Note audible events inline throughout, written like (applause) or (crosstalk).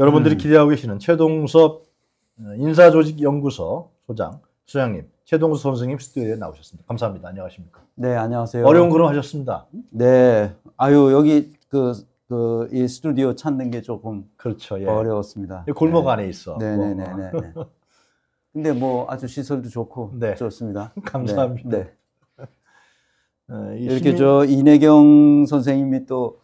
여러분들이 음. 기대하고 계시는 최동섭 어, 인사조직연구소 소장 소장님, 최동섭 선생님 스튜디오에 나오셨습니다. 감사합니다. 안녕하십니까? 네, 안녕하세요. 어려운 걸음 하셨습니다. 네, 아유 여기 그 그 이 스튜디오 찾는 게 조금 그렇죠, 예. 어려웠습니다. 골목 네. 안에 있어. 네, 네, 네, 뭐. 네, 네. 근데 뭐 아주 시설도 좋고 네. 좋습니다. (laughs) 감사합니다. 네. 네. 어, 이렇게 시민... 저 이내경 선생님이 또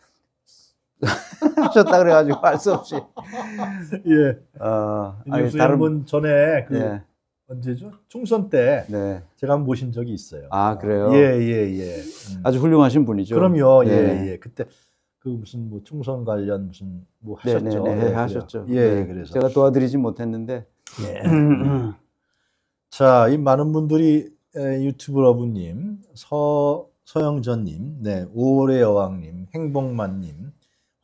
(laughs) 하셨다 그래가지고 알수 없이. (laughs) 예. 어, 아니, 다른 분 전에 그 예. 언제죠? 총선 때 네. 제가 한번 모신 적이 있어요. 아 그래요? 예예예. 예, 예. 음. 아주 훌륭하신 분이죠. 그럼요. 예예. 네. 예. 그때 그 무슨 뭐 총선 관련 무슨 뭐 네, 네, 하셨죠? 네네네, 예, 하셨죠. 예, 그래서 제가 도와드리지 못했는데. 예. (clears throat) 자, 이 많은 분들이 유튜브 러브님, 서 서영전님, 네, 5월의 여왕님, 행복만님.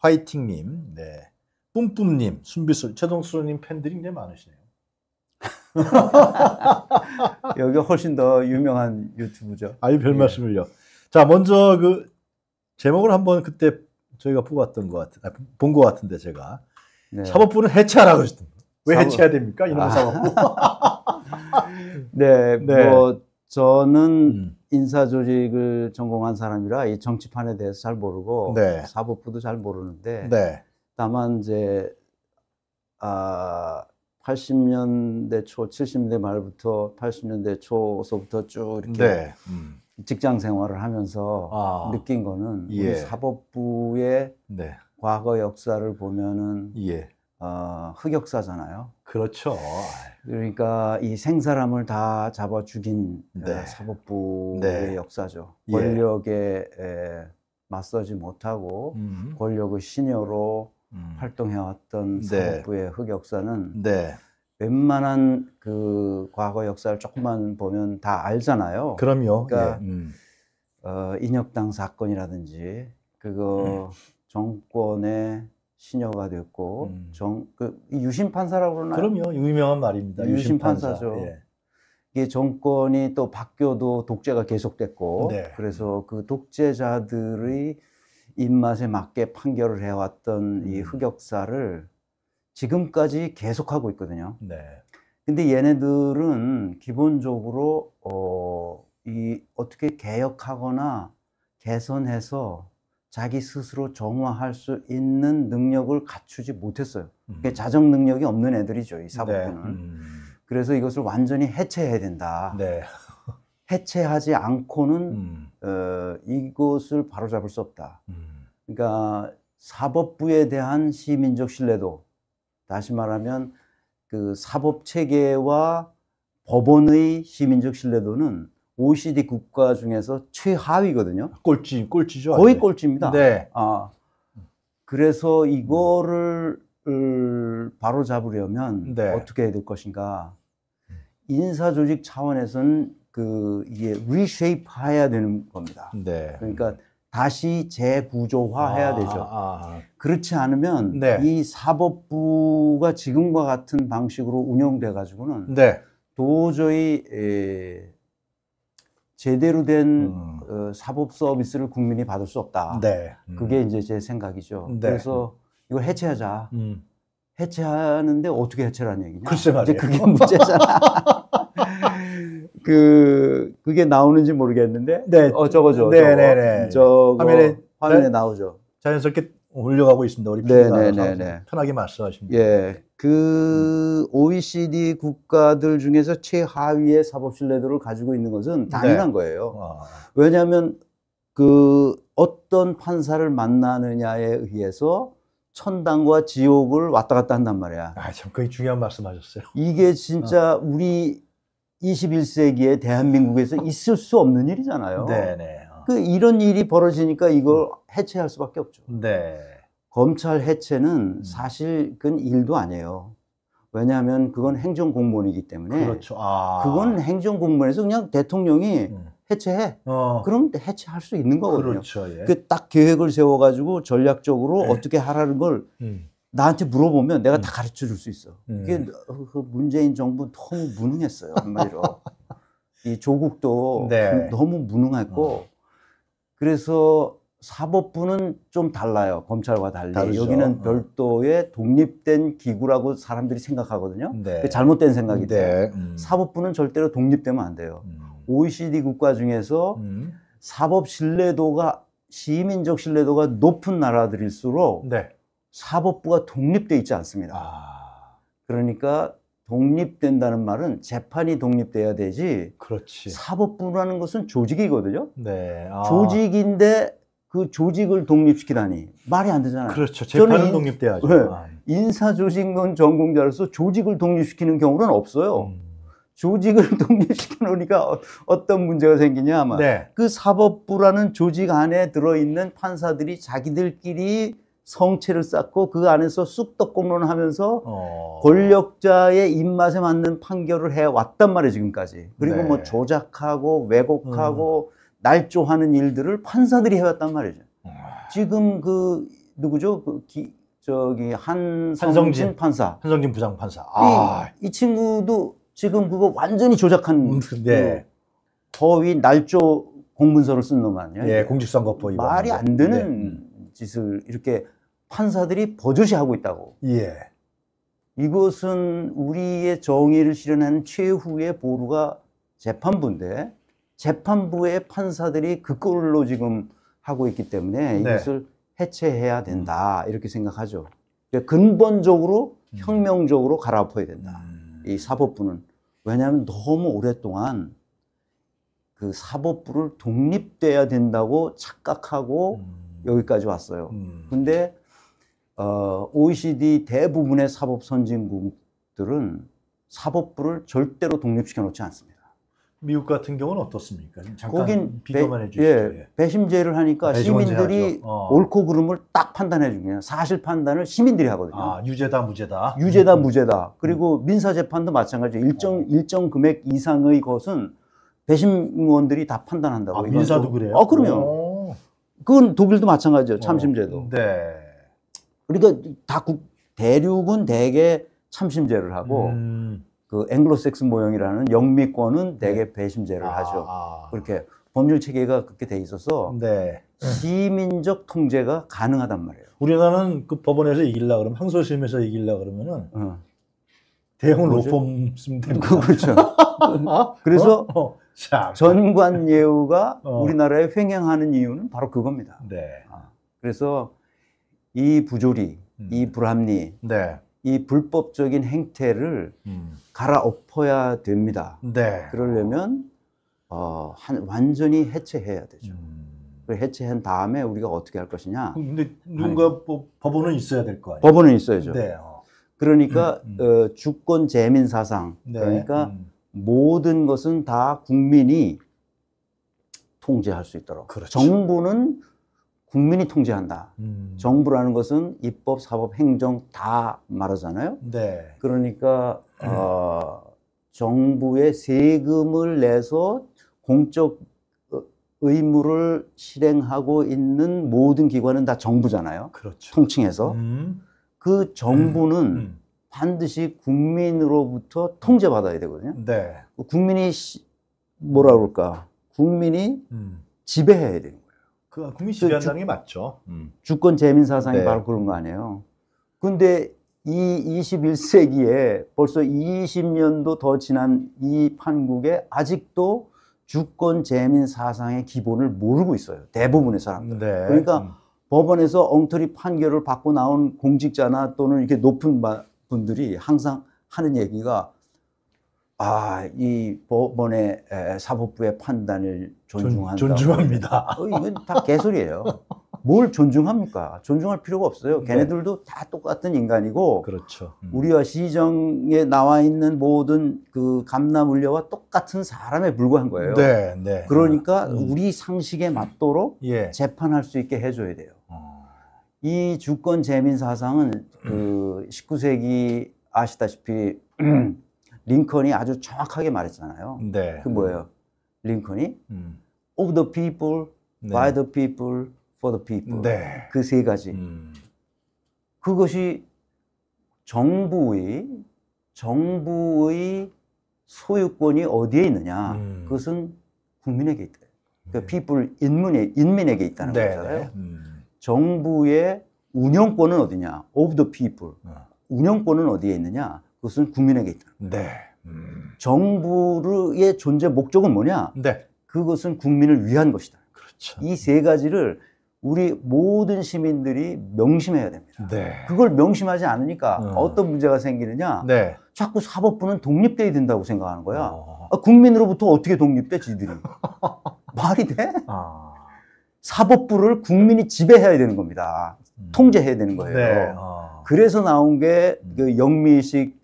화이팅님, 네. 뿜뿜님, 순비수 최동수님 팬들이 굉장히 많으시네요. (laughs) 여기 훨씬 더 유명한 유튜브죠. 아유, 별 예. 말씀을요. 자, 먼저 그 제목을 한번 그때 저희가 뽑았던 것 같은, 아, 본것 같은데 제가. 네. 사법부는 해체하라 그러셨던 왜 사법... 해체해야 됩니까? 이놈의 아. 사법부. (laughs) 네, 네, 뭐 저는 음. 인사 조직을 전공한 사람이라 이 정치판에 대해서 잘 모르고 네. 사법부도 잘 모르는데 네. 다만 이제 아 80년대 초, 70년대 말부터 80년대 초서부터 쭉 이렇게 네. 음. 직장 생활을 하면서 아. 느낀 거는 예. 우리 사법부의 네. 과거 역사를 보면은 예. 어, 흑역사잖아요. 그렇죠. 그러니까 이 생사람을 다 잡아 죽인 네. 그 사법부의 네. 역사죠. 예. 권력에 예. 맞서지 못하고 음. 권력의 신여로 음. 활동해왔던 네. 사법부의 흑역사는 네. 웬만한 그 과거 역사를 조금만 보면 다 알잖아요. 그럼요. 그러니까 예. 음. 어, 인혁당 사건이라든지 그거 음. 정 신여가 됐고 음. 정그 유신 판사라고 그러나요? 그럼요 유명한 말입니다. 유신, 판사죠. 예. 이게 정권이 또 바뀌어도 독재가 계속됐고 네. 그래서 그 독재자들의 입맛에 맞게 판결을 해왔던 이 음. 흑역사를 지금까지 계속하고 있거든요. 네. 근데 얘네들은 기본적으로 어, 이 어떻게 개혁하거나 개선해서 자기 스스로 정화할 수 있는 능력을 갖추지 못했어요. 음. 자정 능력이 없는 애들이죠, 이 사법부는. 네. 음. 그래서 이것을 완전히 해체해야 된다. 네. (laughs) 해체하지 않고는 음. 어, 이것을 바로잡을 수 없다. 음. 그러니까 사법부에 대한 시민적 신뢰도, 다시 말하면 그 사법 체계와 법원의 시민적 신뢰도는 OECD 국가 중에서 최하위거든요. 꼴찌, 꼴찌죠. 거의 아니. 꼴찌입니다. 네. 아, 그래서 이거를 음. 바로 잡으려면 네. 어떻게 해야 될 것인가. 인사 조직 차원에서는 그 이게 리쉐이프 해야 되는 겁니다. 네. 그러니까 다시 재구조화 해야 아, 되죠. 아, 아. 그렇지 않으면 네. 이 사법부가 지금과 같은 방식으로 운영돼 가지고는 네. 도저히 에, 제대로 된 음. 어, 사법 서비스를 국민이 받을 수 없다. 네. 음. 그게 이제 제 생각이죠. 네. 그래서 이걸 해체하자. 음. 해체하는데 어떻게 해체라는 얘기냐? 글쎄 말이에요. 그게 문제잖아. (laughs) 그 그게 나오는지 모르겠는데. 네. 어 저거죠. 네네네. 네, 네. 저거 화면에 화면에 나오죠. 자연스럽게 올려가고 있습니다. 우리 네, 피디가 네, 네, 편하게 말씀하십니다. 예, 그 OECD 국가들 중에서 최하위의 사법 신뢰도를 가지고 있는 것은 당연한 네. 거예요. 아. 왜냐하면 그 어떤 판사를 만나느냐에 의해서 천당과 지옥을 왔다 갔다 한단 말이야. 아, 참, 그게 중요한 말씀 하셨어요. 이게 진짜 어. 우리 2 1세기에 대한민국에서 어. 있을 수 없는 일이잖아요. 네네. 그 이런 일이 벌어지니까 이걸 해체할 수밖에 없죠. 네. 검찰 해체는 음. 사실 그건 일도 아니에요. 왜냐하면 그건 행정 공무원이기 때문에 그렇죠. 아. 그건 행정 공무원에서 그냥 대통령이 음. 해체해. 어. 그럼 해체할 수 있는 거거든요. 그렇죠. 예. 그딱 계획을 세워 가지고 전략적으로 예. 어떻게 하라는 걸 음. 나한테 물어보면 내가 음. 다 가르쳐 줄 수 있어. 그게그 문재인 정부 너무 무능했어요. 한마디로. (laughs) 이 조국도 네. 너무 무능했고 어. 그래서 사법부는 좀 달라요. 검찰과 달리. 다르죠. 여기는 어. 별도의 독립된 기구라고 사람들이 생각하거든요. 네. 잘못된 생각이 네. 돼요. 음. 사법부는 절대로 독립되면 안 돼요. 음. OECD 국가 중에서 음. 사법 신뢰도가 시민적 신뢰도가 높은 나라들일수록 네. 사법부가 독립돼 있지 않습니다. 아... 그러니까 독립된다는 말은 재판이 독립돼야 되지. 그렇지. 사법부라는 것은 조직이거든요. 네. 아. 조직인데 그 조직을 독립시키다니 말이 안 되잖아요. 그렇죠. 재판은 독립돼야죠. 네. 아. 인사 조직은 전공자로서 조직을 독립시키는 경우는 없어요. 음. 조직을 (laughs) 독립시켜놓으니까 어, 어떤 문제가 생기냐 하면 네. 그 사법부라는 조직 안에 들어있는 판사들이 자기들끼리 성체를 쌓고 그 안에서 쑥떡공론을 하면서 어... 권력자의 입맛에 맞는 판결을 해왔단 말이에요 지금까지 그리고 뭐 네. 뭐 조작하고 왜곡하고 음... 날조하는 일들을 판사들이 해왔단 말이죠 음... 지금 그 누구죠 그 기, 저기 한성진 판사 한성진 부장 판사 아... 이, 이, 친구도 지금 그거 완전히 조작한 음, 네. 그 거위 날조 공문서를 쓴 놈 아니야? 예, 공직선거법 위 말이 안 되는 네. 음. 짓을 이렇게 판사들이 버젓이 하고 있다고. 예. 이것은 우리의 정의를 실현하는 최후의 보루가 재판부인데 재판부의 판사들이 그 꼴로 지금 하고 있기 때문에 네. 이것을 해체해야 된다 이렇게 생각하죠. 그러니까 근본적으로 음. 혁명적으로 갈아엎어야 된다. 음. 이 사법부는 왜냐하면 너무 오랫동안 그 사법부를 독립돼야 된다고 착각하고 음. 여기까지 왔어요. 음. 근데 어, OECD 대부분의 사법 선진국들은 사법부를 절대로 독립시켜 놓지 않습니다. 미국 같은 경우는 어떻습니까? 잠깐 비교만 해주시죠. 예, 예, 배심제를 하니까 아, 시민들이 어. 옳고 그름을 딱 판단해 주면 사실 판단을 시민들이 하거든요. 아, 유죄다 무죄다. 유죄다 음. 무죄다. 그리고 음. 민사 재판도 마찬가지예 일정 어. 일정 금액 이상의 것은 배심원들이 다 판단한다고. 아, 민사도 그래요? 아, 그럼요. 오. 그건 독일도 마찬가지죠. 어. 참심제도. 네. 그러니까 다 국, 대륙은 대개 참심제를 하고 음. 그 앵글로색슨 모형이라는 영미권은 네. 대개 배심제를 아. 하죠. 그렇게 법률 체계가 그렇게 돼 있어서 네. 시민적 통제가 가능하단 말이에요. 우리나라는 그 법원에서 이길라 그러면 항소심에서 이길라 그러면은 어. 대형 로펌 쓰면 됩니다. (laughs) 그렇죠. (laughs) 그래서 어? 어. 참. 전관예우가 (laughs) 어. 우리나라에 횡행하는 이유는 바로 그겁니다. 네. 아, 그래서 이 부조리, 음. 이 불합리, 네. 이 불법적인 행태를 음. 갈아엎어야 됩니다. 네. 그러려면 어, 한, 완전히 해체해야 되죠. 음. 그 해체한 다음에 우리가 어떻게 할 것이냐. 근데 누가 법원은 있어야 될 거 아니에요? 법원은 있어야죠. 네. 어. 그러니까 음, 음. 어, 주권 재민 사상. 네. 그러니까 음. 모든 것은 다 국민이 통제할 수 있도록. 그렇죠. 정부는 국민이 통제한다. 음. 정부라는 것은 입법, 사법, 행정 다 말하잖아요. 네. 그러니까 음. 어, 정부의 세금을 내서 공적 의무를 실행하고 있는 모든 기관은 다 정부잖아요. 그렇죠. 통칭해서 음. 그 정부는 음, 음. 반드시 국민으로부터 통제받아야 되거든요. 네. 국민이 뭐라 그럴까? 국민이 음. 지배해야 되는 거예요. 그 국민 그 지배한다는 게 맞죠. 음. 주권 재민 사상이 네. 바로 그런 거 아니에요. 근데 이 21세기에 벌써 20년도 더 지난 이 판국에 아직도 주권 재민 사상의 기본을 모르고 있어요. 대부분의 사람들. 네. 그러니까 음. 법원에서 엉터리 판결을 받고 나온 공직자나 또는 이렇게 높은 분들이 항상 하는 얘기가 아, 이 법원의 사법부의 판단을 존중한다. 존중합니다. 어, 이건 다 개소리예요. 뭘 존중합니까? 존중할 필요가 없어요. 네. 걔네들도 네. 다 똑같은 인간이고, 그렇죠. 음. 우리와 시정에 나와 있는 모든 그 감남 물려와 똑같은 사람에 불과한 거예요. 네, 네. 그러니까 음. 음. 우리 상식에 맞도록 예. 재판할 수 있게 해줘야 돼요. 이 주권 재민 사상은 그 19세기 아시다시피 (clears throat) 링컨이 아주 정확하게 말했잖아요. 네. 그 뭐예요? 링컨이 음. of the people, 네. by the people, for the people. 네. 그 세 가지. 음. 그것이 정부의 정부의 소유권이 어디에 있느냐? 음. 그것은 국민에게 있다. 그러니까 people 인문에 인민에게 있다는 네, 네. 거잖아요. 음. 정부의 운영권은 어디냐? of the people. 네. 운영권은 어디에 있느냐? 그것은 국민에게 있다. 네. 음. 정부의 존재 목적은 뭐냐? 네. 그것은 국민을 위한 것이다. 그렇죠. 이 세 가지를 우리 모든 시민들이 명심해야 됩니다. 네. 그걸 명심하지 않으니까 음. 어떤 문제가 생기느냐? 네. 자꾸 사법부는 독립돼야 된다고 생각하는 거야. 어. 아, 국민으로부터 어떻게 독립돼 지들이? (laughs) 말이 돼? 아. 사법부를 국민이 지배해야 되는 겁니다. 음. 통제해야 되는 거예요. 네. 아. 그래서 나온 게그 음. 영미식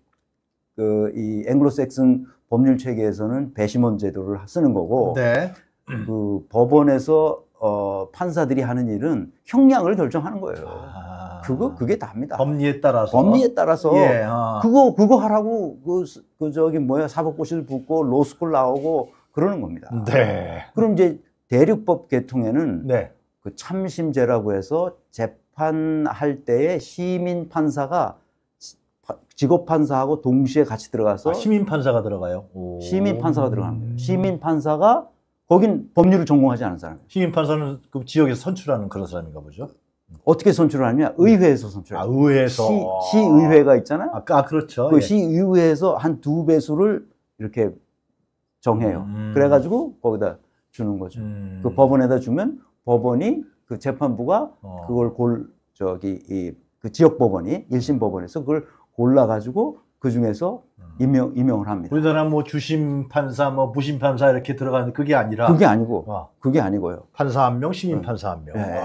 그 이 앵글로색슨 법률 체계에서는 배심원 제도를 쓰는 거고 네. 그 법원에서 어, 판사들이 하는 일은 형량을 결정하는 거예요. 아. 그거 그게 답니다. 법리에 따라서 법리에 따라서 예, 아. 그거 그거 하라고 그, 그 저기 뭐야 사법고시를 붙고 로스쿨 나오고 그러는 겁니다. 네. 그럼 이제 대륙법 계통에는 네. 그 참심제라고 해서 재판할 때에 시민 판사가 직업 판사하고 동시에 같이 들어가서 아, 시민 판사가 들어가요. 오. 시민 판사가 들어갑니다. 시민 판사가 거긴 법률을 전공하지 않은 사람. 시민 판사는 그 지역에서 선출하는 그런 사람인가 보죠. 어떻게 선출을 하냐? 의회에서 선출을. 아, 의회에서. 시, 아. 의회가 있잖아요. 아, 그, 아 그렇죠. 그 예. 시의회에서 한 두 배수를 이렇게 정해요. 음. 그래가지고 거기다 주는 거죠. 음. 그 법원에다 주면 법원이 그 재판부가 어. 그걸 골 저기 이그 지역 법원이 일심 법원에서 그걸 골라 가지고 그 중에서 음. 임명 임명을 합니다. 우리나라 뭐 주심 판사 뭐 부심 판사 이렇게 들어가는 그게 아니라 그게 아니고 와. 그게 아니고요. 판사 한 명, 시임 네. 판사 한 명. 네.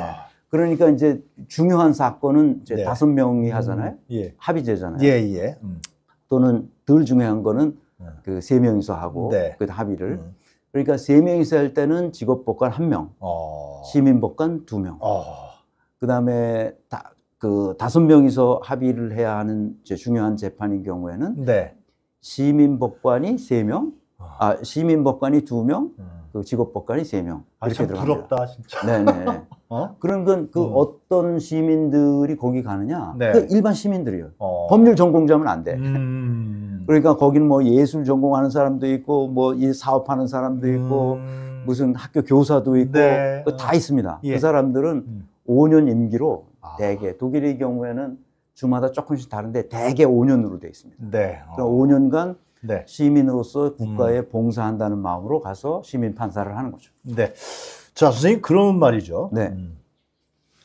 그러니까 이제 중요한 사건은 이제 네. 다섯 네. 명이 하잖아요. 음. 예. 합의제잖아요. 예, 예. 음. 또는 덜 중요한 거는 네. 그세 명이서 하고 네. 그 합의를 음. 그러니까 세 명이서 할 때는 직업 법관 한 명, 어. 시민 법관 두 명. 어. 그다음에 다, 그 다섯 명이서 합의를 해야 하는 제 중요한 재판인 경우에는 네. 시민법관이세 명, 아시민법관이두 아, 명, 음. 그직업법관이세 명. 이렇게 들어갑니 부럽다 진짜. 네네. (laughs) 어? 그런 건그 음. 어떤 시민들이 거기 가느냐? 네. 그 일반 시민들이요. 어. 법률 전공자면 안 돼. 음. 음. 그러니까 거기는 뭐 예술 전공하는 사람도 있고 뭐 이 사업하는 사람도 있고 음... 무슨 학교 교사도 있고 네. 그 다 있습니다. 그 예. 그 사람들은 음. 5년 임기로 아. 대개 독일의 경우에는 주마다 조금씩 다른데 대개 5년으로 돼 있습니다. 네. 그러니까 어. 그러니까 5년간 네. 시민으로서 국가에 음. 봉사한다는 마음으로 가서 시민 판사를 하는 거죠. 네. 자 선생님 그러면 말이죠. 네. 음.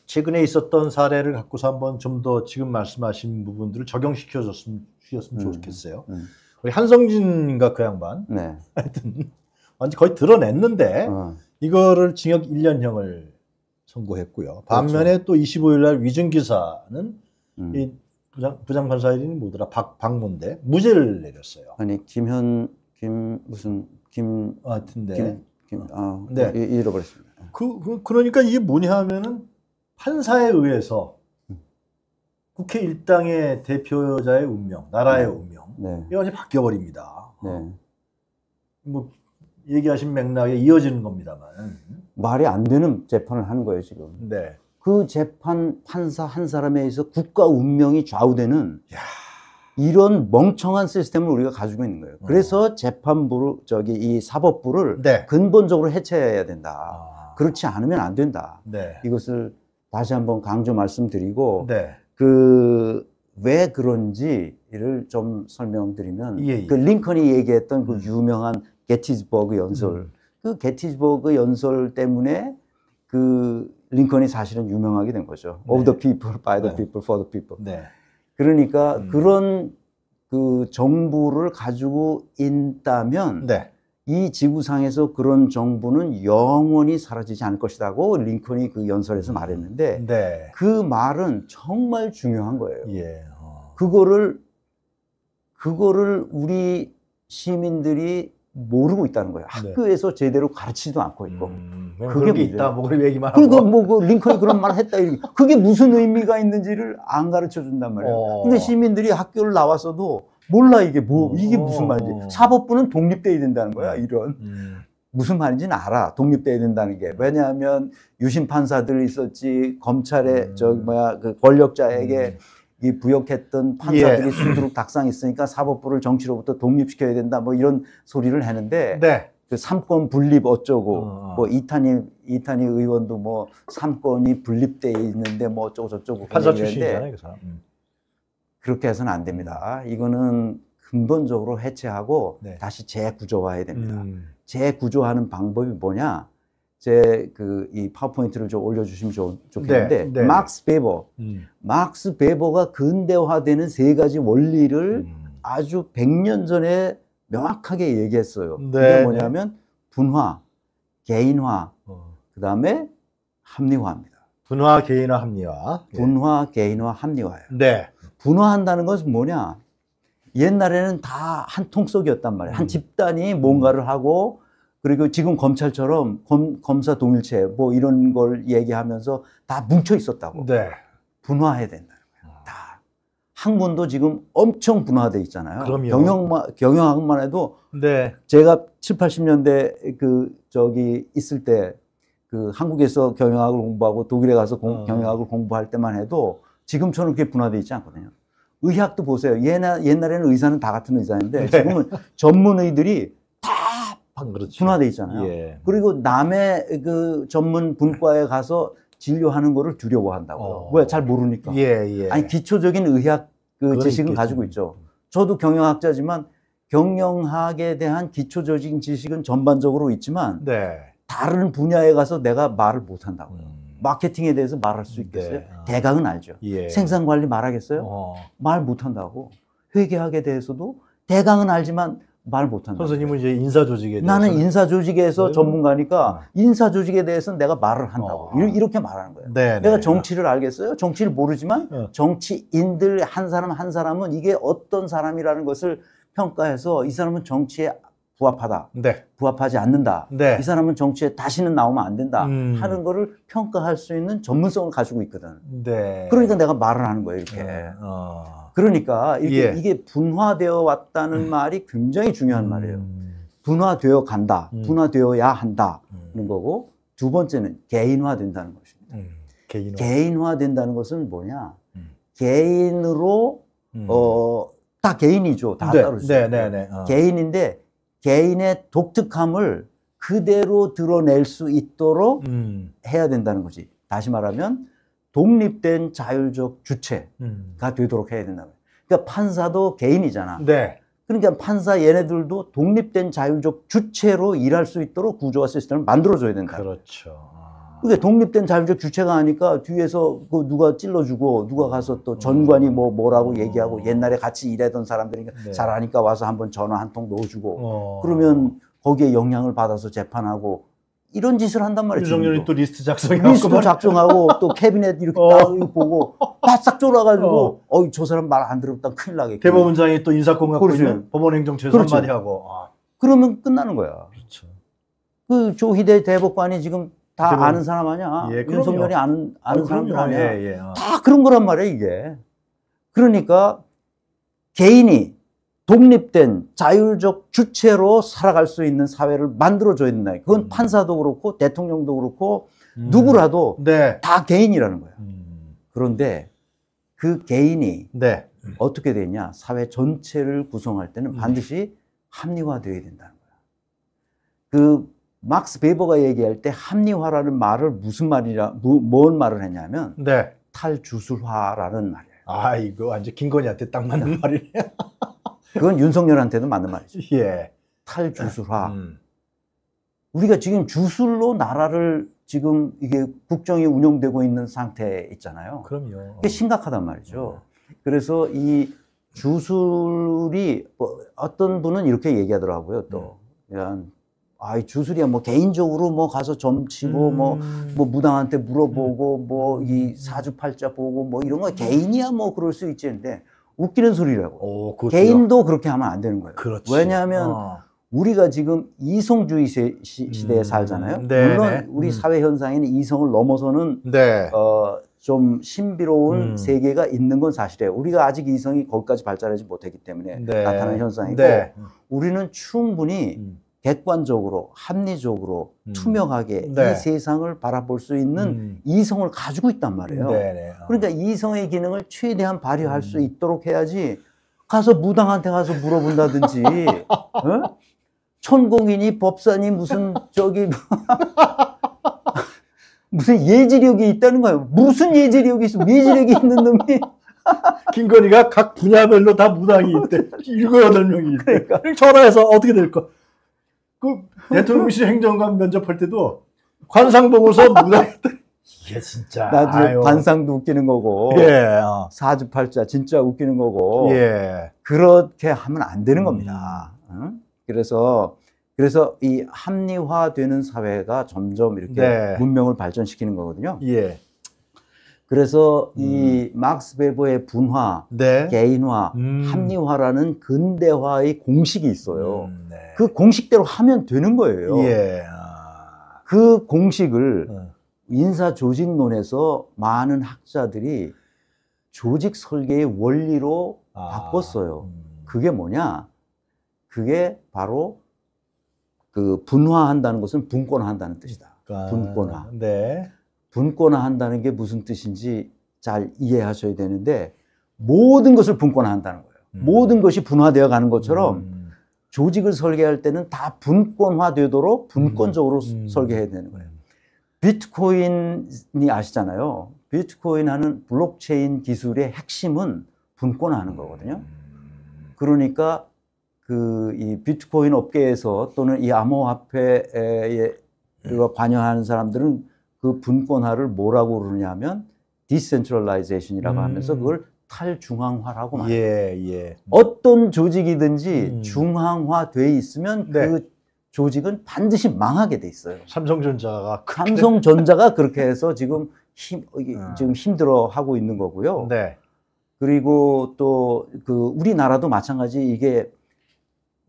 최근에 있었던 사례를 갖고서 한번 좀 더 지금 말씀하신 부분들을 적용시켜 줬으면 주셨으면 음, 좋겠어요. 음. 우리 한성진인가 그 양반. 네. (laughs) 하여튼 완전 거의 드러냈는데 어. 이거를 징역 1년형을 선고했고요. 그렇죠. 반면에 그렇죠. 또 25일 날 위증 기사는 음. 이 부장 부장 판사 이름이 뭐더라? 박 박문대 무죄를 내렸어요. 아니 김현 김 무슨 김 아, 같은데. 김, 김, 아, 네. 어, 잃어버렸습니다. 그, 그, 그러니까 이게 뭐냐 하면은 판사에 의해서 국회 일당의 대표자의 운명, 나라의 네. 운명 네. 이거 이제 바뀌어 버립니다. 네. 뭐 얘기하신 맥락에 이어지는 겁니다만 말이 안 되는 재판을 하 거예요 지금. 네. 그 재판 판사 한 사람에 의해서 국가 운명이 좌우되는 야. 이런 멍청한 시스템을 우리가 가지고 있는 거예요. 그래서 음. 재판부 저기 이 사법부를 네. 근본적으로 해체해야 된다. 아. 그렇지 않으면 안 된다. 네. 이것을 다시 한번 강조 말씀드리고 네. 그왜 그런지를 좀 설명드리면 예, 예. 그 링컨이 얘기했던 그 음. 유명한 게티즈버그 연설 음. 그 게티즈버그 연설 때문에 그 링컨이 사실은 유명하게 된 거죠. 네. Of the people, by the 네. people, for the people. 네. 그러니까 음. 그런 그 정보를 가지고 있다면 네. 이 지구상에서 그런 정부는 영원히 사라지지 않을 것이라고 링컨이 그 연설에서 말했는데 네. 그 말은 정말 중요한 거예요. 예. 어. 그거를 그거를 우리 시민들이 모르고 있다는 거예요. 네. 학교에서 네. 제대로 가르치지도 않고 있고. 음, 음. 그게 게 있다. 뭐 그런 얘기만 하고. 그러니까 뭐그 링컨이 그런 말을 했다. 그게 무슨 의미가 있는지를 안 가르쳐 준단 말이에요. 어. 근데 시민들이 학교를 나와서도 몰라 이게 뭐 이게 어. 무슨 말인지 사법부는 독립돼야 된다는 거야 음. 이런 음. 무슨 말인지는 알아 독립돼야 된다는 게 왜냐하면 유심 판사들이 있었지 검찰에 음. 저 뭐야 그 권력자에게 음. 이 부역했던 판사들이 예. 순두룩 닥상했으니까 사법부를 정치로부터 독립시켜야 된다 뭐 이런 소리를 하는데 네. 그 삼권 분립 어쩌고 어, 어. 뭐 이탄희 이탄희 의원도 뭐 삼권이 분립돼 있는데 뭐 어쩌고 저쩌고 판사 출신이잖아요 그 사람. 음. 그렇게 해서는 안 됩니다. 이거는 근본적으로 해체하고 네. 다시 재구조화해야 됩니다. 음. 재구조하는 방법이 뭐냐? 제그이 파워포인트를 좀 올려주시면 좋, 좋겠는데 네, 네. 막스 베버, 음. 막스 베버가 근대화되는 세 가지 원리를 음. 아주 100년 전에 명확하게 얘기했어요. 네, 그게 네. 뭐냐면 분화, 개인화, 어. 그 다음에 합리화입니다. 분화, 개인화, 합리화. 예. 분화, 개인화, 합리화예요. 네. 분화한다는 것은 뭐냐? 옛날에는 다 한 통속이었단 말이에요. 한 음. 집단이 뭔가를 음. 하고 그리고 지금 검찰처럼 검, 사 동일체 뭐 이런 걸 얘기하면서 다 뭉쳐 있었다고. 네. 분화해야 된다는 거예요. 아. 다. 학문도 지금 엄청 분화돼 있잖아요. 그럼요. 경영만, 경영학만 해도 네. 제가 7, 0 80년대 그 저기 있을 때 그 한국에서 경영학을 공부하고 독일에 가서 공, 어. 경영학을 공부할 때만 해도 지금처럼 이렇게 분화되어 있지 않거든요. 의학도 보세요. 옛날, 옛날에는 의사는 다 같은 의사인데 네. 지금은 전문의들이 다 아, 그렇죠. 분화돼 있잖아요. 예. 그리고 남의 그 전문 분과에 가서 진료하는 거를 두려워한다고요. 어. 왜? 잘 모르니까. 예, 예. 아니, 기초적인 의학 그 지식은 있겠죠. 가지고 있죠. 저도 경영학자지만 경영학에 대한 기초적인 지식은 전반적으로 있지만 네. 다른 분야에 가서 내가 말을 못 한다고요. 음. 마케팅에 대해서 말할 수 네. 있겠어요? 네. 대강은 알죠. 예. 생산 관리 말하겠어요? 어. 말 못한다고. 회계학에 대해서도 대강은 알지만 말 못한다. 선생님은 이제 인사 조직에 나는 인사 조직에서 네. 전문가니까 어. 인사 조직에 대해서 내가 말을 한다고 어. 이렇게 말하는 거예요. 네, 네 내가 네. 정치를 알겠어요? 정치를 모르지만 어. 정치인들 한 사람 한 사람은 이게 어떤 사람이라는 것을 평가해서 이 사람은 정치에 부합하다. 네. 부합하지 않는다. 네. 이 사람은 정치에 다시는 나오면 안 된다. 음. 하는 거를 평가할 수 있는 전문성을 가지고 있거든. 네. 그러니까 내가 말을 하는 거예요, 이렇게. 네. 어. 그러니까 이게 예. 이게 분화되어 왔다는 음. 말이 굉장히 중요한 음. 말이에요. 분화되어 간다. 음. 분화되어야 한다는 음. 거고 두 번째는 음. 개인화 된다는 것입니다. 개인화. 개인화 된다는 것은 뭐냐? 개인으로 어, 다 개인이죠. 다 네, 따로. 네, 네, 네. 어. 개인인데 개인의 독특함을 그대로 드러낼 수 있도록 음. 해야 된다는 거지. 다시 말하면 독립된 자율적 주체가 음. 되도록 해야 된다는 거야. 그러니까 판사도 개인이잖아. 네. 그러니까 판사 얘네들도 독립된 자율적 주체로 일할 수 있도록 구조와 시스템을 만들어줘야 된다. 그렇죠. 그게 독립된 자유적 주체가 아니까 뒤에서 그 누가 찔러주고 누가 가서 또 전관이 뭐 뭐라고 얘기하고 음. 옛날에 같이 일하던 사람들이니까 네. 잘하니까 와서 한번 전화 한 통 넣어주고 어. 그러면 거기에 영향을 받아서 재판하고 이런 짓을 한단 말이죠. 유정렬이 또 리스트 작성하고 리스트 작성하고 또 캐비넷 이렇게 어. 딱 보고 (laughs) 바싹 졸아가지고 어. 이저 사람 말 안 들었다 큰일 나겠. 대법원장이 또 인사권 갖고 그렇죠. 있는 법원행정처에서 그렇죠. 한마디 하고. 아. 그러면 끝나는 거야. 그렇죠. 그 조희대 대법관이 지금 다 그럼, 아는 사람 아니야. 예, 윤석열이 아는, 아, 아는 아, 사람들 아니야. 예, 예. 아. 다 그런 거란 말이야, 이게. 그러니까 개인이 독립된 자율적 주체로 살아갈 수 있는 사회를 만들어줘야 된다. 그건 음. 판사도 그렇고 대통령도 그렇고 음. 누구라도 네. 다 개인이라는 거야. 음. 그런데 그 개인이 네. 어떻게 되냐. 사회 전체를 구성할 때는 음. 반드시 합리화되어야 된다는 거야. 그 막스 베버가 얘기할 때 합리화라는 말을 무슨 말이라 무, 뭔 말을 했냐면 네. 탈주술화라는 말이에요. 아 이거 완전 김건희한테 딱 맞는 네. 말이네. 그건 윤석열한테도 맞는 말이죠. (laughs) 예. 탈주술화. 네. 음. 우리가 지금 주술로 나라를 지금 이게 국정이 운영되고 있는 상태 있잖아요. 그럼요. 그게 심각하단 말이죠. 네. 그래서 이 주술이 뭐 어떤 분은 이렇게 얘기하더라고요. 또 네. 아이 주술이야 뭐 개인적으로 뭐 가서 점치고 뭐뭐 음. 뭐 무당한테 물어보고 음. 뭐이 사주팔자 보고 뭐 이런 거 개인이야 뭐 그럴 수 있지 는데 웃기는 소리라고. 오, 어, 그렇죠. 개인도 그렇게 하면 안 되는 거예요. 그렇지. 왜냐하면 아. 우리가 지금 이성주의 시, 음. 대에 살잖아요. 네, 네, 물론 우리 음. 사회 현상에는 이성을 넘어서는 네. 어, 좀 신비로운 음. 세계가 있는 건 사실이에요. 우리가 아직 이성이 거기까지 발달하지 못했기 때문에 네. 나타나는 현상이고 네. 우리는 충분히 객관적으로 합리적으로 음. 투명하게 네. 이 세상을 바라볼 수 있는 음. 이성을 가지고 있단 말이에요. 네네. 어. 그러니까 이성의 기능을 최대한 발휘할 음. 수 있도록 해야지 가서 무당한테 가서 물어본다든지 (laughs) 어? 천공이니 법사니 무슨 저기 (laughs) 무슨 예지력이 있다는 거예요. 무슨 예지력이 있어? 예지력이 있는 놈이 (laughs) 김건희가 각 분야별로 다 무당이 있대. 일곱 명이 있대. 그러니까. 전화해서 어떻게 될 거? 그 (laughs) 대통령실 행정관 면접할 때도 관상 보고서 문학 (laughs) 이게 진짜 나중 관상도 웃기는 거고 예. 어. 사주팔자 진짜 웃기는 거고 예. 그렇게 하면 안 되는 음. 겁니다. 응? 그래서 그래서 이 합리화되는 사회가 점점 이렇게 네. 문명을 발전시키는 거거든요. 예. 그래서 음. 이 막스 베버의 분화, 네. 개인화, 음. 합리화라는 근대화의 공식이 있어요. 음, 네. 그 공식대로 하면 되는 거예요. 예. 그 공식을 어. 인사 조직론에서 많은 학자들이 조직 설계의 원리로 아. 바꿨어요. 음. 그게 뭐냐? 그게 바로 그 분화한다는 것은 분권화한다는 뜻이다. 아. 분권화. 네. 분권화한다는 게 무슨 뜻인지 잘 이해하셔야 되는데 모든 것을 분권화한다는 거예요. 음. 모든 것이 분화되어 가는 것처럼 음. 조직을 설계할 때는 다 분권화되도록 음. 분권적으로 음. 설계해야 되는 거예요. 네. 비트코인이 아시잖아요. 비트코인 하는 블록체인 기술의 핵심은 분권화하는 거거든요. 음. 그러니까 그 이 비트코인 업계에서 또는 이 암호화폐에 음. 관여하는 사람들은 그 분권화를 뭐라고 그러냐면 하 디센트럴라이제이션이라고 음. 하면서 그걸 탈중앙화라고 말해요. 예, 예. 어떤 조직이든지 음. 중앙화돼 있으면 네. 그 조직은 반드시 망하게 돼 있어요. 삼성전자가 삼성전자가 그렇게 해서 (laughs) 지금 힘 어, 음. 지금 힘들어 하고 있는 거고요. 네. 그리고 또 그 우리나라도 마찬가지 이게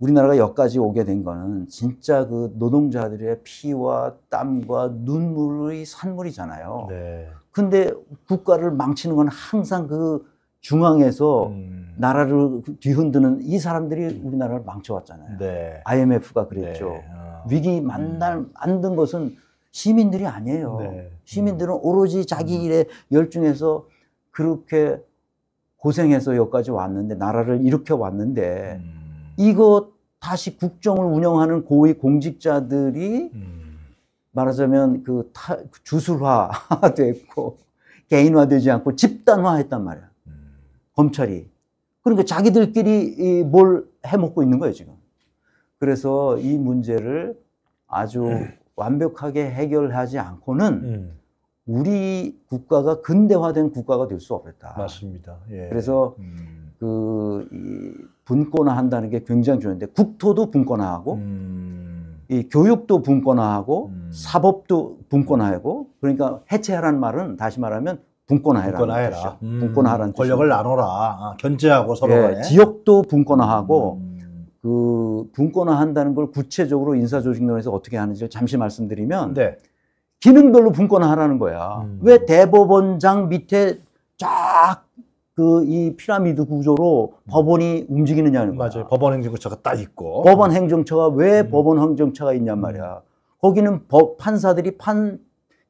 우리나라가 여기까지 오게 된 거는 진짜 그 노동자들의 피와 땀과 눈물의 산물이잖아요. 네. 근데 국가를 망치는 건 항상 그 중앙에서 음. 나라를 뒤흔드는 이 사람들이 우리나라를 망쳐왔잖아요. 네. IMF가 그랬죠. 네. 아. 위기 만날 음. 만든 것은 시민들이 아니에요. 네. 시민들은 음. 오로지 자기 음. 일에 열중해서 그렇게 고생해서 여기까지 왔는데 나라를 일으켜 왔는데 음. 이거 다시 국정을 운영하는 고위 공직자들이 음. 말하자면 그 타, 그 주술화 됐고 (laughs) 개인화되지 않고 집단화했단 말이야. 음. 검찰이. 그러니까 자기들끼리 뭘 해먹고 있는 거예요 지금. 그래서 이 문제를 아주 음. 완벽하게 해결하지 않고는 음. 우리 국가가 근대화된 국가가 될 수 없겠다. 맞습니다. 예. 그래서 음. 그이 분권화 한다는 게 굉장히 중요한데 국토도 분권화하고 음. 이 교육도 분권화하고 음. 사법도 분권화하고 그러니까 해체하란 말은 다시 말하면 분권화해라. 분권화해라. 음. 분권화라는 권력을 뜻입니 나눠라. 아, 견제하고 서로 예, 지역도 분권화하고 음. 그 분권화한다는 걸 구체적으로 인사조직론에서 어떻게 하는지를 잠시 말씀드리면 네. 기능별로 분권화하라는 거야. 음. 왜 대법원장 밑에 쫙 그이 피라미드 구조로 법원이 움직이느냐는 거야. 맞아요. 법원 행정처가 딱 있고. 법원 행정처가 왜 음. 법원 행정처가 있냔 말이야. 거기는 법, 판사들이 판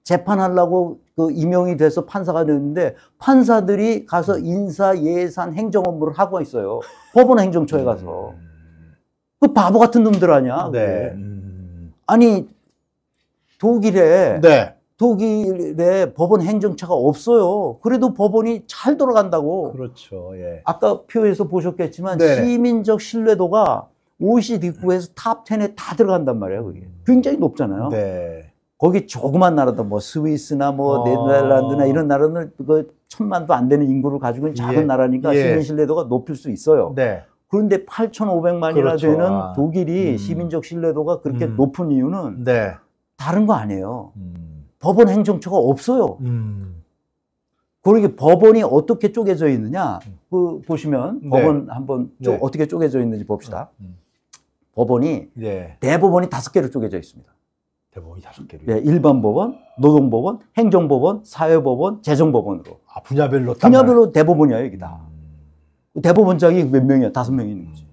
재판하려고 그 임용이 돼서 판사가 됐는데 판사들이 가서 음. 인사 예산 행정 업무를 하고 있어요. 법원 행정처에 가서. 음. 그 바보 같은 놈들 아니야. 네. 음. 아니 독일에 네. 독일의 법원 행정처가 없어요. 그래도 법원이 잘 돌아간다고. 그렇죠. 예. 아까 표에서 보셨겠지만 네 시민적 신뢰도가 OECD 국에서 탑 10에 다 들어간단 말이에요. 그게 음. 굉장히 높잖아요. 네. 거기 조그만 나라도 뭐 스위스나 뭐 아... 네덜란드나 이런 나라는 그 천만도 안 되는 인구를 가지고 있는 작은 예. 나라니까 예. 시민 신뢰도가 높을수 있어요. 네. 그런데 8,500만이나 그렇죠. 되는 아. 독일이 음. 시민적 신뢰도가 그렇게 음. 높은 이유는 네. 다른 거 아니에요. 음. 법원 행정처가 없어요. 음. 그러게 그러니까 법원이 어떻게 쪼개져 있느냐, 음. 그 보시면 네. 법원 한번 네. 어떻게 쪼개져 있는지 봅시다. 음, 음. 법원이 네. 대법원이 다섯 개로 쪼개져 있습니다. 대법원이 다섯 개로. 네, 일반 법원, 노동 법원, 행정 법원, 사회 법원, 재정 법원으로. 아 분야별로. 분야별로 대법원이야 여기 다. 음. 대법원장이 몇 명이야? 다섯 명이 있는 거지.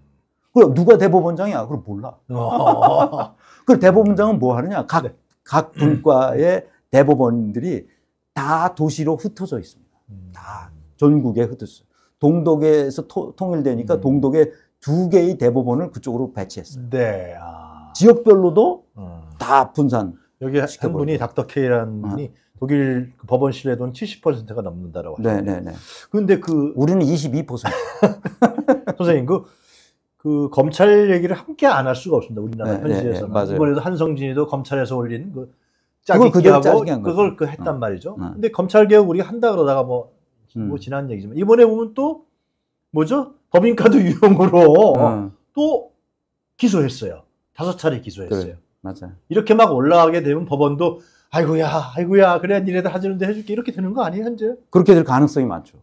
그럼 누가 대법원장이야? 그럼 몰라. 어. (laughs) 그럼 대법원장은 뭐 하느냐? 각각 네. 분과의 음. 대법원들이 다 도시로 흩어져 있습니다. 음. 다 전국에 흩어졌요 동독에서 토, 통일되니까 음. 동독에 두 개의 대법원을 그쪽으로 배치했어요. 네. 아. 지역별로도 음. 다 분산. 여기 한 분이 닥터 K라는 어. 분이 독일 그 법원실에 돈 70%가 넘는다라고 네, 하셨는데. 네네네. 그런데 네. 그 우리는 22%. (laughs) 선생님 그, 그 검찰 얘기를 함께 안 할 수가 없습니다. 우리나라 현실에서. 네, 네, 네, 이번에도 한성진이도 검찰에서 올린 그 그걸 그대로 하고 그걸 그 했단 어. 말이죠. 어. 근데 검찰 개혁 우리 한다 그러다가 뭐, 음. 뭐 지난 얘기지만 이번에 보면 또 뭐죠? 법인카드 (laughs) 유형으로 어. 또 기소했어요. 다섯 차례 기소했어요. 그래. 맞아. 이렇게 막 올라가게 되면 법원도 아이고야, 아이고야, 그래 니네들 하지는데 해줄게 이렇게 되는 거 아니에요 현재? 그렇게 될 가능성이 많죠.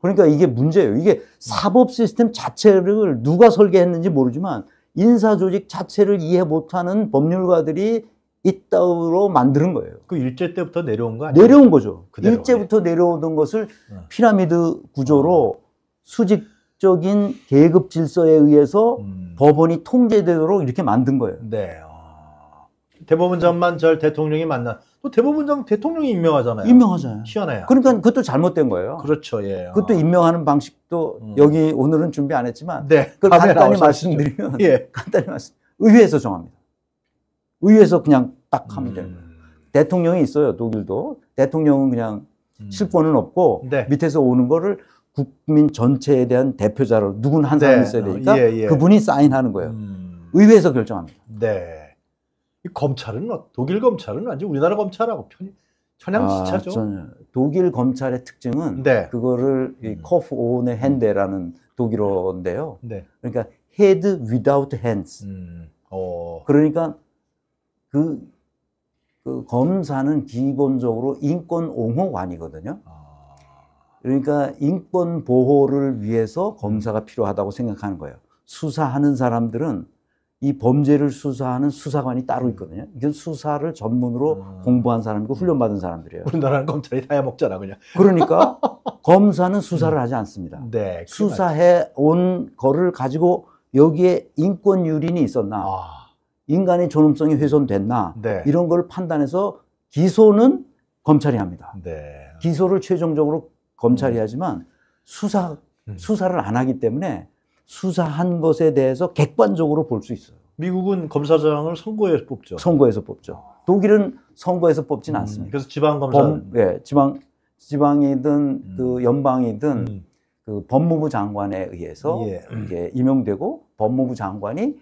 그러니까 이게 문제예요. 이게 사법 시스템 자체를 누가 설계했는지 모르지만 인사 조직 자체를 이해 못하는 법률가들이 이 땅으로 만드는 거예요. 그 일제 때부터 내려온 거 아니에요? 내려온 거죠. 그대로. 일제부터 예. 내려오던 것을 어. 피라미드 구조로 어. 수직적인 계급 질서에 의해서 음. 법원이 통제되도록 이렇게 만든 거예요. 네. 아... 대법원장만 절 대통령이 만나. 또 대법원장 대통령이 임명하잖아요. 임명하잖아요. 희한해요. 그러니까 그것도 잘못된 거예요. 그렇죠. 예. 그것도 임명하는 방식도 음. 여기 오늘은 준비 안 했지만 네. 그걸 간단히 나오셨죠. 말씀드리면 예. 간단히 말씀 의회에서 정합니다. 의회에서 그냥 딱 하면 되는 음. 거예요. 대통령이 있어요, 독일도. 대통령은 그냥 음. 실권은 없고 네. 밑에서 오는 거를 국민 전체에 대한 대표자로 누군 한 사람이 네. 있어야 되니까 예, 예. 그분이 사인하는 거예요. 음. 의회에서 결정합니다. 네. 이 검찰은 뭐, 독일 검찰은 완전 우리나라 검찰하고 편 천양지차죠. 아, 독일 검찰의 특징은 네. 그거를 이 커프 온의 핸데라는 독일어인데요. 네. 그러니까 head without hands. 음. 어. 그러니까 그, 그 검사는 기본적으로 인권 옹호관이거든요. 아. 그러니까 인권 보호를 위해서 검사가 음. 필요하다고 생각하는 거예요. 수사하는 사람들은 이 범죄를 수사하는 수사관이 따로 있거든요. 이건 수사를 전문으로 음. 공부한 사람이고 음. 훈련받은 사람들이에요. 우리나라는 검찰이 다야 먹잖아, 그냥. 그러니까 (laughs) 검사는 수사를 음. 하지 않습니다. 네, 수사해 온 거를 가지고 여기에 인권 유린이 있었나? 아. 인간의 존엄성이 훼손됐나 네. 이런 걸 판단해서 기소는 검찰이 합니다. 네. 기소를 최종적으로 검찰이 음. 하지만 수사 음. 수사를 안 하기 때문에 수사한 것에 대해서 객관적으로 볼 수 있어요. 미국은 검사장을 선거에서 뽑죠. 선거에서 뽑죠. 어. 독일은 선거에서 뽑진 음. 않습니다. 그래서 지방 검사, 예, 지방 지방이든 음. 그 연방이든 그 법무부 장관에 의해서 예. 이게 임명되고 법무부 장관이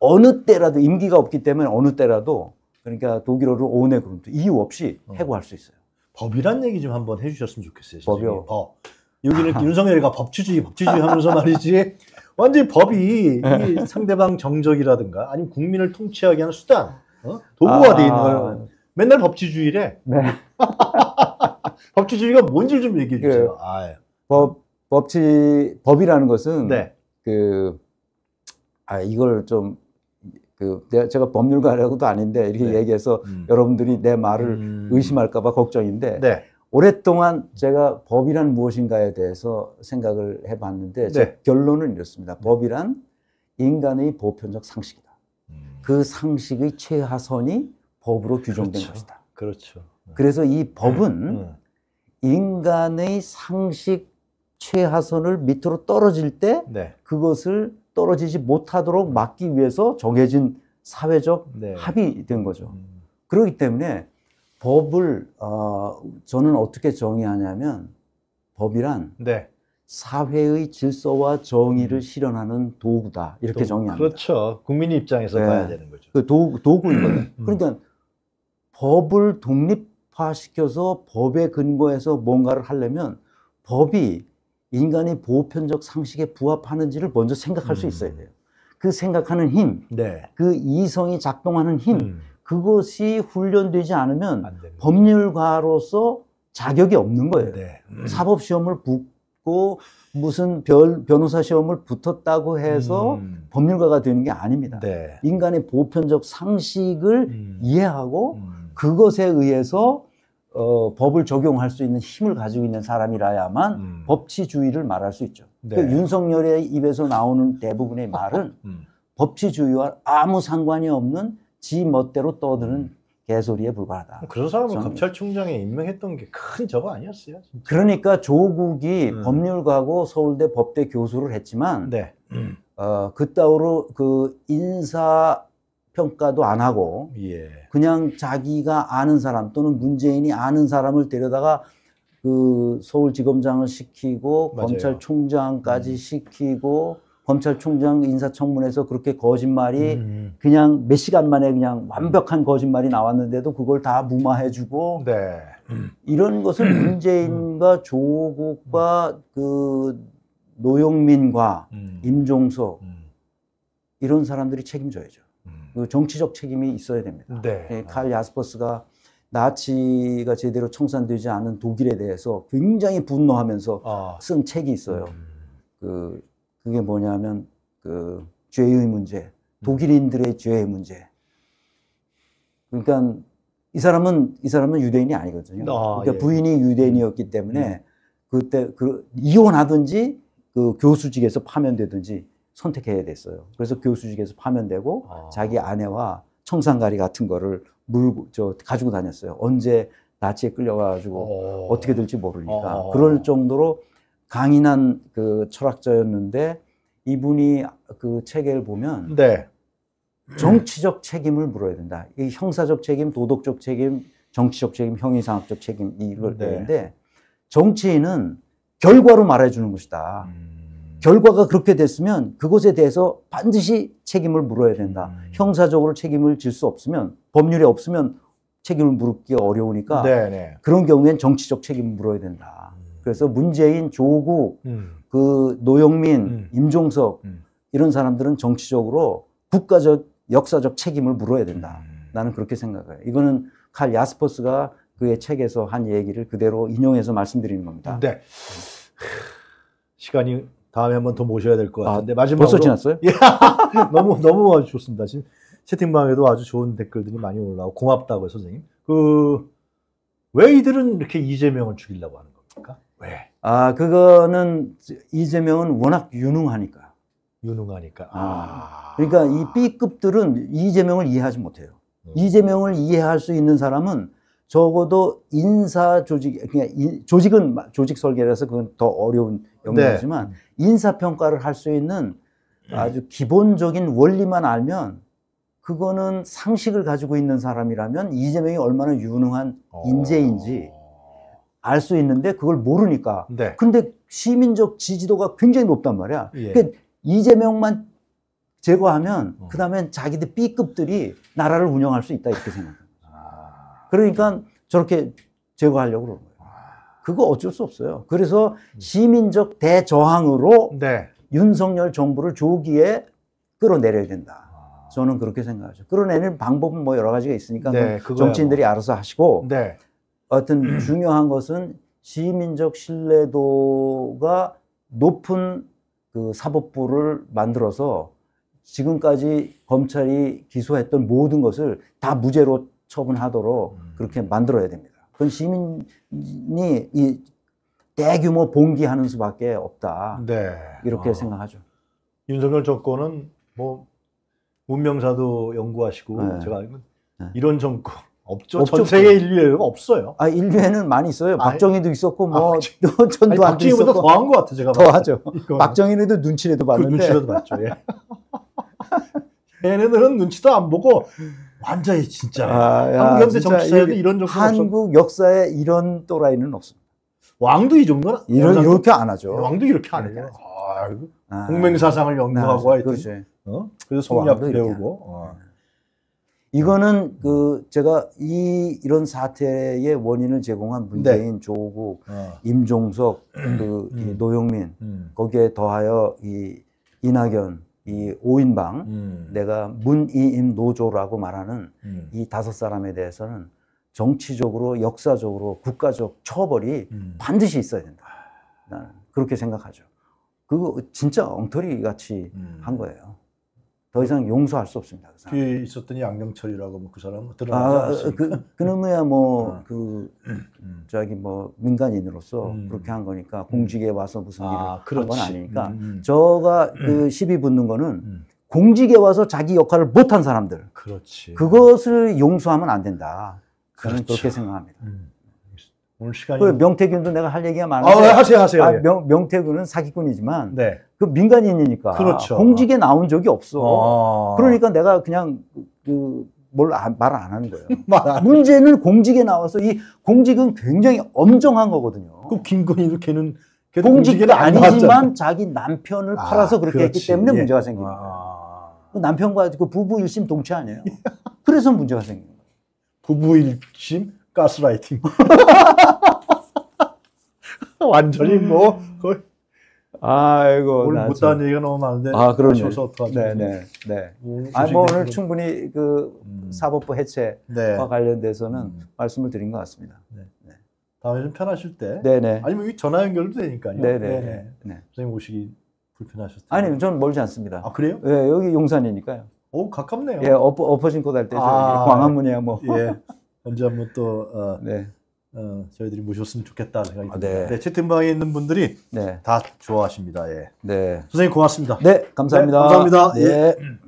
어느 때라도 임기가 없기 때문에 어느 때라도 그러니까 독일어로 오네 그럼도 이유 없이 어. 해고할 수 있어요. 법이란 얘기 좀 한번 해주셨으면 좋겠어요. 법이요. 법. 여기는 (laughs) 윤석열이가 법치주의, 법치주의 하면서 말이지. (laughs) 완전히 법이 이 네. 상대방 정적이라든가 아니면 국민을 통치하게 하는 수단, 어? 도구가 아... 돼 있는 거예요. 맨날 법치주의래. 네. (laughs) 법치주의가 뭔지 좀 얘기해 그 주세요. 그, 아유. 법, 법치, 법이라는 것은 네. 그, 아, 이걸 좀그 제가 법률가라고도 아닌데 이렇게 네. 얘기해서 음. 여러분들이 내 말을 음. 의심할까봐 걱정인데 네. 오랫동안 제가 법이란 무엇인가에 대해서 생각을 해봤는데 네. 결론은 이렇습니다. 네. 법이란 인간의 보편적 상식이다. 음. 그 상식의 최하선이 법으로 규정된 그렇죠. 것이다. 그렇죠. 네. 그래서 이 법은 음. 음. 인간의 상식 최하선을 밑으로 떨어질 때 네. 그것을 떨어지지 못하도록 막기 위해서 정해진 사회적 네. 합의된 거죠. 음. 그렇기 때문에 법을 어, 저는 어떻게 정의하냐면 법이란 네. 사회의 질서와 정의를 음. 실현하는 도구다 이렇게 도구, 정의합니다. 그렇죠. 국민 입장에서 네. 봐야 되는 거죠. 그도 도구인 거예 음. 그러니까 음. 법을 독립화시켜서 법에 근거해서 뭔가를 하려면 법이 인간의 보편적 상식에 부합하는지를 먼저 생각할 음. 수 있어야 돼요. 그 생각하는 힘, 네. 그 이성이 작동하는 힘, 음. 그것이 훈련되지 않으면 법률가로서 자격이 없는 거예요. 네. 음. 사법 시험을 붙고 무슨 별, 변호사 시험을 붙었다고 해서 음. 법률가가 되는 게 아닙니다. 네. 인간의 보편적 상식을 음. 이해하고 음. 그것에 의해서 어, 법을 적용할 수 있는 힘을 가지고 있는 사람이라야만 음. 법치주의를 말할 수 있죠. 그 네. 그 윤석열의 입에서 나오는 대부분의 말은 (laughs) 음. 법치주의와 아무 상관이 없는 지 멋대로 떠드는 음. 개소리에 불과하다. 뭐 그런 사람을 검찰총장에 임명했던 게 큰 저거 아니었어요? 진짜. 그러니까 조국이 음. 법률가고 서울대 법대 교수를 했지만 네. 어, 그따위로 그 인사 평가도 안 하고 예. 그냥 자기가 아는 사람 또는 문재인이 아는 사람을 데려다가 그 서울지검장을 시키고 맞아요. 검찰총장까지 음. 시키고 검찰총장 인사청문회에서 그렇게 거짓말이 음. 그냥 몇 시간 만에 그냥 완벽한 거짓말이 나왔는데도 그걸 다 무마해주고 네. 이런 것을 (clears throat) 문재인과 음. 조국과 음. 그 노영민과 음. 임종석 이런 사람들이 책임져야죠. 그 정치적 책임이 있어야 됩니다. 네. 예, 칼 야스퍼스가 나치가 제대로 청산되지 않은 독일에 대해서 굉장히 분노하면서 아. 쓴 책이 있어요. 음. 그 그게 뭐냐면 그 죄의 문제, 독일인들의 죄의 문제. 그러니까 이 사람은 이 사람은 유대인이 아니거든요. 아, 그러니까 예. 부인이 유대인이었기 음. 때문에 음. 그때 그 이혼하든지 그 교수직에서 파면되든지 선택해야 됐어요. 그래서 교수직에서 파면되고 아. 자기 아내와 청산가리 같은 거를 물고 저 가지고 다녔어요. 언제 나치에 끌려가지고 어. 어떻게 될지 모르니까 오. 어. 그럴 정도로 강인한 그 철학자였는데 이분이 그 책을 보면 네. 정치적 책임을 물어야 된다. 이 형사적 책임, 도덕적 책임, 정치적 책임, 형이상학적 책임 이걸 네. 되는데 정치인은 결과로 말해주는 것이다. 음. 결과가 그렇게 됐으면 그것에 대해서 반드시 책임을 물어야 된다. 음. 형사적으로 책임을 질 수 없으면 법률이 없으면 책임을 물기 어려우니까 네네. 네. 그런 경우엔 정치적 책임을 물어야 된다. 음. 그래서 문재인, 조국, 음. 그 노영민, 음. 임종석 음. 이런 사람들은 정치적으로 국가적 역사적 책임을 물어야 된다. 음. 나는 그렇게 생각해요. 이거는 칼 야스퍼스가 그의 책에서 한 얘기를 그대로 인용해서 말씀드리는 겁니다. 네. 시간이 다음에 한 번 더 모셔야 될것 아, 같은데 아, 마지막으로 벌써 지났어요? 예. (laughs) 너무 너무 아주 좋습니다. 지금 채팅방에도 아주 좋은 댓글들이 많이 올라오고 고맙다고요, 선생님. 그 왜 이들은 이렇게 이재명을 죽이려고 하는 겁니까? 왜? 아, 그거는 이재명은 워낙 유능하니까. 유능하니까. 아. 아. 그러니까 이 B급들은 이재명을 이해하지 못해요. 음. 이재명을 이해할 수 있는 사람은 적어도 인사 조직, 그냥 그러니까 이, 조직은 조직 설계라서 그건 더 어려운 연구하지만 네. 인사평가를 할 수 있는 네. 아주 기본적인 원리만 알면 그거는 상식을 가지고 있는 사람이라면 이재명이 얼마나 유능한 어. 인재인지 알 수 있는데 그걸 모르니까. 네. 근데 시민적 지지도가 굉장히 높단 말이야. 예. 그러니까 이재명만 제거하면 어. 그다음엔 자기들 B급들이 나라를 운영할 수 있다 이렇게 생각해요. 아... 그러니까 저렇게 제거하려고 그러고. 그거 어쩔 수 없어요. 그래서 음. 시민적 대저항으로 네. 윤석열 정부를 조기에 끌어내려야 된다. 아. 저는 그렇게 생각하죠. 끌어내는 방법은 뭐 여러 가지가 있으니까 네, 정치인들이 뭐. 알아서 하시고 네. 어떤 (clears throat) 중요한 것은 시민적 신뢰도가 높은 그 사법부를 만들어서 지금까지 검찰이 기소했던 모든 것을 다 무죄로 처분하도록 음. 그렇게 만들어야 됩니다. 그건 시민이 이 대규모 봉기하는 수밖에 없다. 네. 이렇게 어. 생각하죠. 윤석열 정권은 뭐 문명사도 연구하시고 네. 제가 알면 네. 이런 정권 없죠. 없죠. 전 세계 인류에 없어요. 아 인류에는 많이 있어요. 박정희도 있었고 뭐 아, (laughs) 전두환도 있었고. 박정희보다 더한 것 같아 제가. 더하죠. 박정희도 눈치라도 그 봤는데. 그 눈치라도 봤죠. 얘네들은 예. (laughs) 눈치도 안 보고 완전히 진짜. 아, 야, 한국 현대 정치사에도 이런 정도 한국 없었... 역사에 이런 또라이는 없습니다. 왕도 이 정도는 이런 이렇게 안 하죠. 왕도 이렇게 안 해요. 그렇죠. 아, 공맹사상을 연구하고 아, 하여 어? 그래서 성리학 배우고. 어. 이거는 그 제가 이 이런 사태의 원인을 제공한 문재인, 네. 조국, 어. 임종석, (clears throat) 그 음. 노영민 음. 거기에 더하여 이 이낙연 이 5인방, 음. 내가 문이임 노조라고 말하는 음. 이 다섯 사람에 대해서는 정치적으로, 역사적으로, 국가적 처벌이 음. 반드시 있어야 된다. 나는 그렇게 생각하죠. 그거 진짜 엉터리 같이 음. 한 거예요. 더 이상 용서할 수 없습니다. 그 뒤에 있었던 양경철이라고 뭐 그 사람 드러나 아, 어, 그, 그놈이야 뭐그 음. 음. 음. 저기 뭐 민간인으로서 음. 그렇게 한 거니까 음. 공직에 와서 무슨 아, 일을 한 건 아니니까 음. 저가 그 시비 붙는 거는 공직에 와서 자기 역할을 못 한 사람들. 그렇지. 그것을 용서하면 안 된다. 저는 그렇죠. 그렇게 생각합니다. 오늘 시간이 그 명태균도 내가 할 얘기가 많은데 아, 네, 하세요 하세요. 아, 명, 명태균은 사기꾼이지만 네. 그 민간인이니까 그렇죠. 공직에 나온 적이 없어. 아. 그러니까 내가 그냥 그 뭘말안 아, 안 하는 거예요. (laughs) 문제는 공직에 나와서 이 공직은 굉장히 엄정한 거거든요. 그 김건희도 걔는 공직이 아니지만 자기 남편을 아, 팔아서 그렇게 그렇지. 했기 때문에 예. 문제가 생기는 거예요. 아... 그 남편과 그 부부 일심 동체 아니에요. (laughs) 그래서 문제가 생긴 거예요. 부부 일심 가스라이팅. (laughs) 완전히 뭐 음. 거의 아이고. 오늘 못다한 얘기가 너무 많은데. 아, 그러요 네네. 네, 네. 오, 아뭐 오늘 뭐 충분히 그 음. 사법부 해체와 네. 관련돼서는 음. 말씀을 드린 것 같습니다. 네. 네. 다음에 좀 편하실 때. 네네. 네. 아니면 전화 연결도 되니까요. 네네. 네네. 네. 선생님 오시기 불편하셨어요. 아니요, 저 멀지 않습니다. 아, 그래요? 네, 여기 용산이니까요. 오, 어, 가깝네요. 예, 어 엎어진 곳할 때, 광화문이야, 아, 뭐. 예. 언제 한번 또, 어, 네. 어, 저희들이 모셨으면 좋겠다 생각이 아, 듭니다. 아, 네. 네, 채팅방에 있는 분들이 네. 다 좋아하십니다. 예. 네. 선생님 고맙습니다. 네, 감사합니다. 네, 감사합니다. 네. 예.